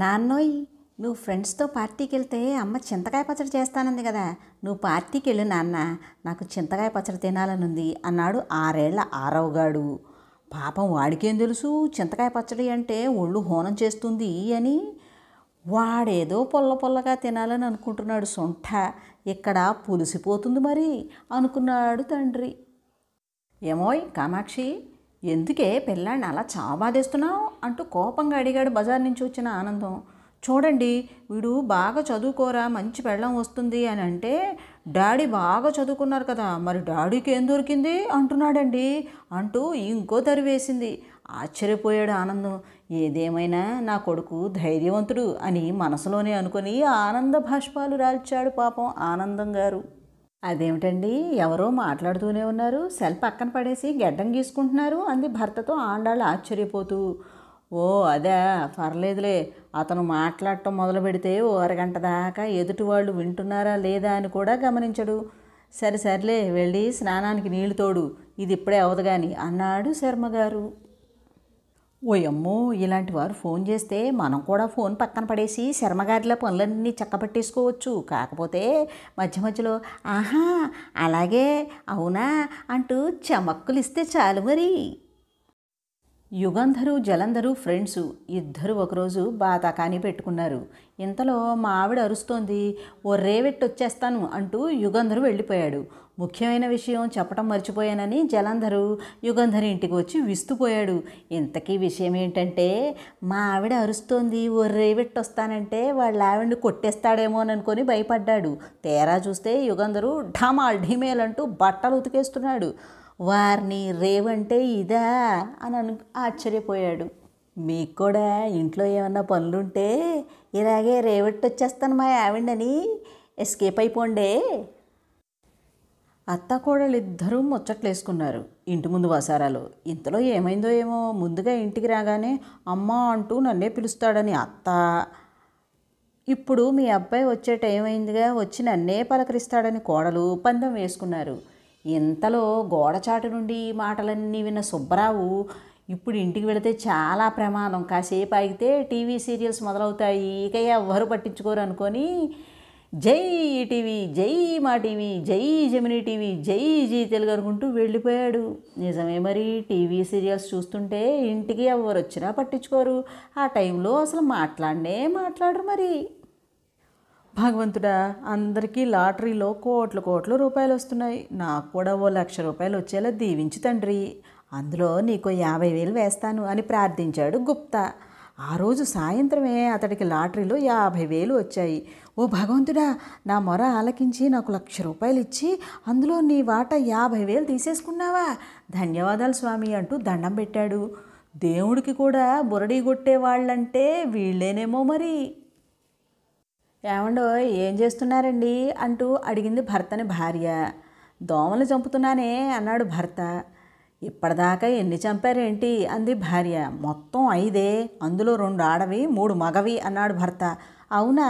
నాన్నోయ్ నువ్వు ఫ్రెండ్స్తో పార్టీకి వెళ్తే అమ్మ చింతకాయ పచ్చడి చేస్తానంది కదా నువ్వు పార్టీకి వెళ్ళు నాన్న నాకు చింతకాయ పచ్చడి తినాలనుంది అన్నాడు ఆరేళ్ల ఆరవగాడు పాపం వాడికేం తెలుసు చింతకాయ పచ్చడి అంటే ఒళ్ళు హోనం చేస్తుంది అని వాడేదో పొల్ల పొల్లగా తినాలని అనుకుంటున్నాడు సొంట ఇక్కడ పులిసిపోతుంది మరి అనుకున్నాడు తండ్రి ఏమోయ్ కామాక్షి ఎందుకే పిల్లాడిని అలా చావాదేస్తున్నావు అంటూ కోపంగా అడిగాడు బజార్ నుంచి వచ్చిన ఆనందం చూడండి వీడు బాగా చదువుకోరా మంచి పెళ్ళం వస్తుంది అని అంటే డాడీ బాగా చదువుకున్నారు కదా మరి డాడీకి ఏం దొరికింది అంటున్నాడండి అంటూ ఇంకో వేసింది ఆశ్చర్యపోయాడు ఆనందం ఏదేమైనా నా కొడుకు ధైర్యవంతుడు అని మనసులోనే అనుకుని ఆనంద భాష్పాలు రాల్చాడు పాపం ఆనందం గారు అదేమిటండి ఎవరో మాట్లాడుతూనే ఉన్నారు సెల్ పక్కన పడేసి గెడ్డం గీసుకుంటున్నారు అంది భర్తతో ఆండాళ్ళు ఆశ్చర్యపోతూ ఓ అదే పర్లేదులే అతను మాట్లాడటం మొదలు పెడితే ఓ అరగంట దాకా ఎదుటి వాళ్ళు వింటున్నారా లేదా అని కూడా గమనించడు సరే సర్లే వెళ్ళి స్నానానికి నీళ్లు తోడు ఇది ఇప్పుడే అవదు కానీ అన్నాడు శర్మగారు ఓయమ్మో ఇలాంటి వారు ఫోన్ చేస్తే మనం కూడా ఫోన్ పక్కన పడేసి శర్మగారిలో పనులన్నీ చక్కపట్టేసుకోవచ్చు కాకపోతే మధ్య మధ్యలో ఆహా అలాగే అవునా అంటూ చమక్కులు ఇస్తే చాలు మరి యుగంధరు జలంధరు ఫ్రెండ్స్ ఇద్దరు ఒకరోజు బాతాకాని పెట్టుకున్నారు ఇంతలో మా ఆవిడ అరుస్తోంది ఓ రేవెట్టు వచ్చేస్తాను అంటూ యుగంధరు వెళ్ళిపోయాడు ముఖ్యమైన విషయం చెప్పడం మర్చిపోయానని జలంధరు యుగంధరు ఇంటికి వచ్చి విస్తుపోయాడు ఇంతకీ విషయం ఏంటంటే మా ఆవిడ అరుస్తోంది ఓ రేవెట్టు వస్తానంటే వాళ్ళ ఆవిడని కొట్టేస్తాడేమోననుకొని అనుకొని భయపడ్డాడు తేరా చూస్తే యుగంధరు ఢమాల్ అంటూ బట్టలు ఉతికేస్తున్నాడు వారిని రేవంటే ఇదా అని అను ఆశ్చర్యపోయాడు మీకు కూడా ఇంట్లో ఏమన్నా పనులుంటే ఇలాగే రేవట్టి వచ్చేస్తాను మా ఆవిడని ఎస్కేప్ అయిపోండే అత్త ముచ్చట్లు ముచ్చట్లేసుకున్నారు ఇంటి ముందు వసారాలు ఇంతలో ఏమైందో ఏమో ముందుగా ఇంటికి రాగానే అమ్మ అంటూ నన్నే పిలుస్తాడని అత్త ఇప్పుడు మీ అబ్బాయి వచ్చే టైం అయిందిగా వచ్చి నన్నే పలకరిస్తాడని కోడలు పందెం వేసుకున్నారు ఇంతలో గోడచాటు నుండి ఈ మాటలన్నీ విన్న సుబ్బరావు ఇప్పుడు ఇంటికి వెళితే చాలా ప్రమాదం కాసేపు ఆగితే టీవీ సీరియల్స్ మొదలవుతాయి ఇక ఎవ్వరు పట్టించుకోరు అనుకొని జై టీవీ జై మా టీవీ జై జమినీ టీవీ జై జీ తెలుగు అనుకుంటూ వెళ్ళిపోయాడు నిజమే మరి టీవీ సీరియల్స్ చూస్తుంటే ఇంటికి ఎవరు వచ్చినా పట్టించుకోరు ఆ టైంలో అసలు మాట్లాడనే మాట్లాడరు మరి భగవంతుడా అందరికీ లాటరీలో కోట్ల కోట్ల రూపాయలు వస్తున్నాయి నాకు కూడా ఓ లక్ష రూపాయలు వచ్చేలా దీవించు తండ్రి అందులో నీకు యాభై వేలు వేస్తాను అని ప్రార్థించాడు గుప్తా ఆ రోజు సాయంత్రమే అతడికి లాటరీలో యాభై వేలు వచ్చాయి ఓ భగవంతుడా నా మొర ఆలకించి నాకు లక్ష రూపాయలు ఇచ్చి అందులో నీ వాటా యాభై వేలు తీసేసుకున్నావా ధన్యవాదాలు స్వామి అంటూ దండం పెట్టాడు దేవుడికి కూడా బురడీ కొట్టే వాళ్ళంటే వీళ్ళేనేమో మరి ఏమండో ఏం చేస్తున్నారండి అంటూ అడిగింది భర్తని భార్య దోమలు చంపుతున్నానే అన్నాడు భర్త ఇప్పటిదాకా ఎన్ని చంపారేంటి అంది భార్య మొత్తం ఐదే అందులో రెండు ఆడవి మూడు మగవి అన్నాడు భర్త అవునా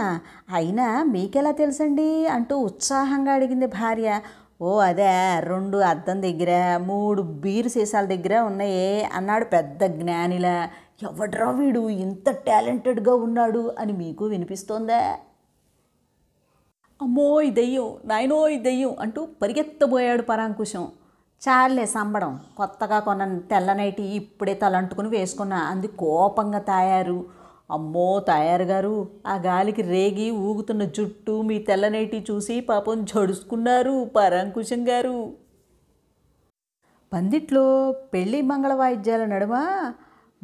అయినా మీకెలా తెలుసండి అంటూ ఉత్సాహంగా అడిగింది భార్య ఓ అదే రెండు అద్దం దగ్గర మూడు బీరు సీసాల దగ్గర ఉన్నాయే అన్నాడు పెద్ద జ్ఞానిలా ఎవడ్రా వీడు ఇంత టాలెంటెడ్గా ఉన్నాడు అని మీకు వినిపిస్తోందా అమ్మో ఈ దెయ్యం నాయనో ఈ దెయ్యం అంటూ పరిగెత్తబోయాడు పరాంకుశం చాలే సంబడం కొత్తగా కొన్న తెల్ల నైటి ఇప్పుడే తలంటుకుని వేసుకున్నా అంది కోపంగా తయారు అమ్మో తయారు గారు ఆ గాలికి రేగి ఊగుతున్న జుట్టు మీ తెల్లనైటి చూసి పాపం జడుసుకున్నారు పరాంకుశం గారు పందిట్లో పెళ్ళి మంగళ వాయిద్యాల నడుమ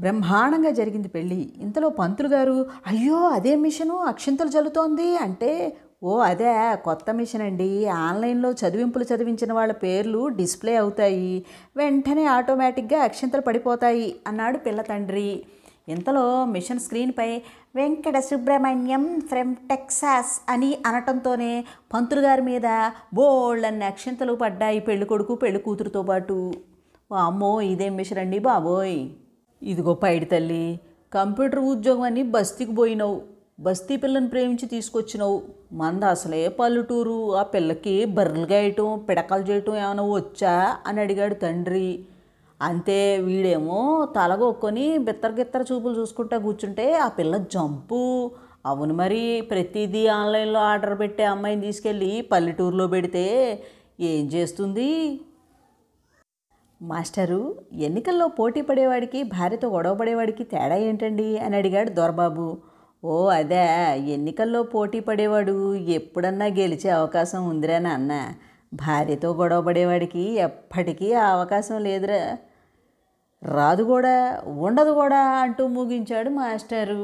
బ్రహ్మాండంగా జరిగింది పెళ్ళి ఇంతలో పంతులు గారు అయ్యో అదే మిషను అక్షింతలు చల్లుతోంది అంటే ఓ అదే కొత్త మిషన్ అండి ఆన్లైన్లో చదివింపులు చదివించిన వాళ్ళ పేర్లు డిస్ప్లే అవుతాయి వెంటనే ఆటోమేటిక్గా అక్షంతలు పడిపోతాయి అన్నాడు పిల్ల తండ్రి ఇంతలో మిషన్ స్క్రీన్పై వెంకట సుబ్రహ్మణ్యం ఫ్రమ్ టెక్సాస్ అని అనటంతోనే పంతులు గారి మీద బోల్డ్ అన్ని అక్షంతలు పడ్డాయి పెళ్ళి కొడుకు పెళ్ళి కూతురుతో పాటు అమ్మో ఇదేం మిషన్ అండి బాబోయ్ ఇదిగో పైడి తల్లి కంప్యూటర్ ఉద్యోగం అని బస్తీకి పోయినావు బస్తీ పిల్లని ప్రేమించి తీసుకొచ్చినావు మంద అసలే పల్లెటూరు ఆ పిల్లకి బర్రెలు గాయటం పిడకలు చేయటం ఏమైనా వచ్చా అని అడిగాడు తండ్రి అంతే వీడేమో తలగొక్కొని బిత్తర గిత్తర చూపులు చూసుకుంటా కూర్చుంటే ఆ పిల్ల జంపు అవును మరి ప్రతిదీ ఆన్లైన్లో ఆర్డర్ పెట్టే అమ్మాయిని తీసుకెళ్ళి పల్లెటూరులో పెడితే ఏం చేస్తుంది మాస్టరు ఎన్నికల్లో పోటీ పడేవాడికి భార్యతో గొడవ పడేవాడికి తేడా ఏంటండి అని అడిగాడు దొరబాబు ఓ అదే ఎన్నికల్లో పోటీ పడేవాడు ఎప్పుడన్నా గెలిచే అవకాశం ఉందిరా నాన్న భార్యతో గొడవ పడేవాడికి ఎప్పటికీ ఆ అవకాశం లేదురా రాదు కూడా ఉండదు కూడా అంటూ ముగించాడు మాస్టారు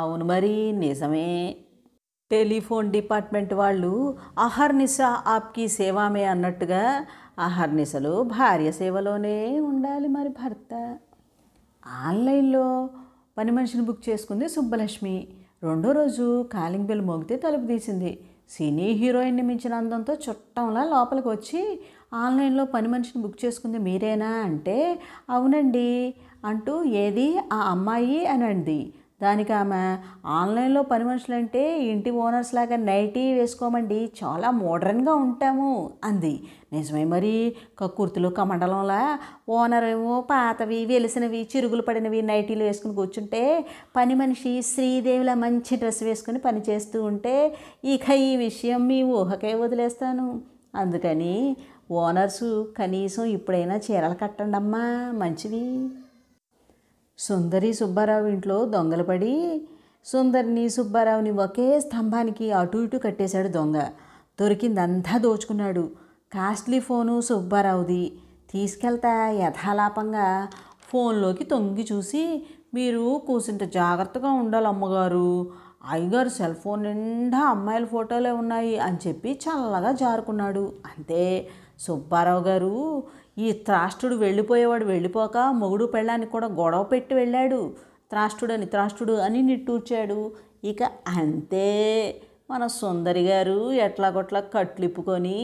అవును మరి నిజమే టెలిఫోన్ డిపార్ట్మెంట్ వాళ్ళు అహర్నిశ ఆప్కి సేవామే అన్నట్టుగా అహర్నిశలు భార్య సేవలోనే ఉండాలి మరి భర్త ఆన్లైన్లో పని మనిషిని బుక్ చేసుకుంది సుబ్బలక్ష్మి రెండో రోజు కాలింగ్ బెల్ మోగితే తలుపు తీసింది సినీ హీరోయిన్ని మించిన అందంతో చుట్టంలా లోపలికి వచ్చి ఆన్లైన్లో పని మనిషిని బుక్ చేసుకుంది మీరేనా అంటే అవునండి అంటూ ఏది ఆ అమ్మాయి అని అంది దానికి ఆమె ఆన్లైన్లో పని మనుషులంటే ఇంటి ఓనర్స్ లాగా నైటీ వేసుకోమండి చాలా మోడర్న్గా ఉంటాము అంది నిజమే మరి కుర్తులు కమండలంలా ఓనర్ ఏమో పాతవి వెలిసినవి చిరుగులు పడినవి నైటీలు వేసుకుని కూర్చుంటే పని మనిషి శ్రీదేవిలా మంచి డ్రెస్ వేసుకుని పని చేస్తూ ఉంటే ఇక ఈ విషయం మీ ఊహకే వదిలేస్తాను అందుకని ఓనర్సు కనీసం ఇప్పుడైనా చీరలు కట్టండమ్మా మంచివి సుందరి సుబ్బారావు ఇంట్లో దొంగలు పడి సుందరిని సుబ్బారావుని ఒకే స్తంభానికి అటు ఇటు కట్టేశాడు దొంగ దొరికిందంతా దోచుకున్నాడు కాస్ట్లీ ఫోను సుబ్బారావుది తీసుకెళ్తా యథాలాపంగా ఫోన్లోకి తొంగి చూసి మీరు కూసింత జాగ్రత్తగా ఉండాలి అమ్మగారు అయ్యగారు సెల్ ఫోన్ నిండా అమ్మాయిల ఫోటోలే ఉన్నాయి అని చెప్పి చల్లగా జారుకున్నాడు అంతే సుబ్బారావు గారు ఈ త్రాష్టుడు వెళ్ళిపోయేవాడు వెళ్ళిపోక మొగుడు పెళ్ళానికి కూడా గొడవ పెట్టి వెళ్ళాడు త్రాష్టుడు అని త్రాష్టుడు అని నిట్టూర్చాడు ఇక అంతే మన సుందరి గారు ఎట్లాగొట్లా కట్లిప్పుకొని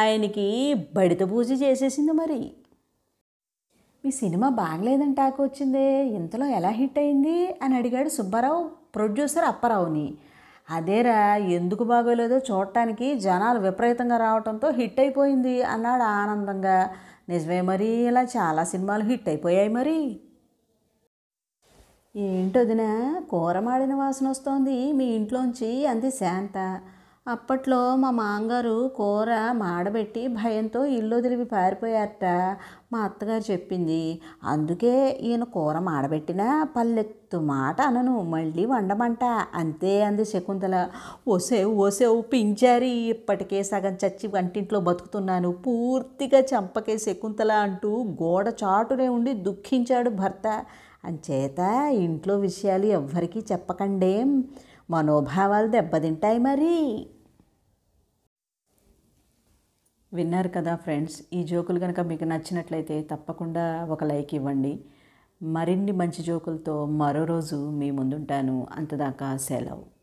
ఆయనకి బడిత పూజ చేసేసింది మరి మీ సినిమా బాగలేదని టాక్ వచ్చిందే ఇంతలో ఎలా హిట్ అయింది అని అడిగాడు సుబ్బారావు ప్రొడ్యూసర్ అప్పారావుని అదేరా ఎందుకు బాగోలేదో చూడటానికి జనాలు విపరీతంగా రావడంతో హిట్ అయిపోయింది అన్నాడు ఆనందంగా నిజమే మరి ఇలా చాలా సినిమాలు హిట్ అయిపోయాయి మరి ఏంటొదినా కూర మాడిన వాసన వస్తోంది మీ ఇంట్లోంచి అంది శాంత అప్పట్లో మా మామగారు కూర మాడబెట్టి భయంతో ఇల్లు వదిలివి పారిపోయారట మా అత్తగారు చెప్పింది అందుకే ఈయన కూర మాడబెట్టినా పల్లెత్తు మాట అనను మళ్ళీ వండమంట అంతే అంది శకుంతల ఒసేవు ఒసేవు పించారి ఇప్పటికే సగం చచ్చి వంటింట్లో బతుకుతున్నాను పూర్తిగా చంపకే శకుంతల అంటూ గోడ చాటునే ఉండి దుఃఖించాడు భర్త అంచేత ఇంట్లో విషయాలు ఎవ్వరికీ చెప్పకండేం మనోభావాలు దెబ్బతింటాయి మరి విన్నారు కదా ఫ్రెండ్స్ ఈ జోకులు కనుక మీకు నచ్చినట్లయితే తప్పకుండా ఒక లైక్ ఇవ్వండి మరిన్ని మంచి జోకులతో మరో రోజు మీ ముందుంటాను అంతదాకా సెలవు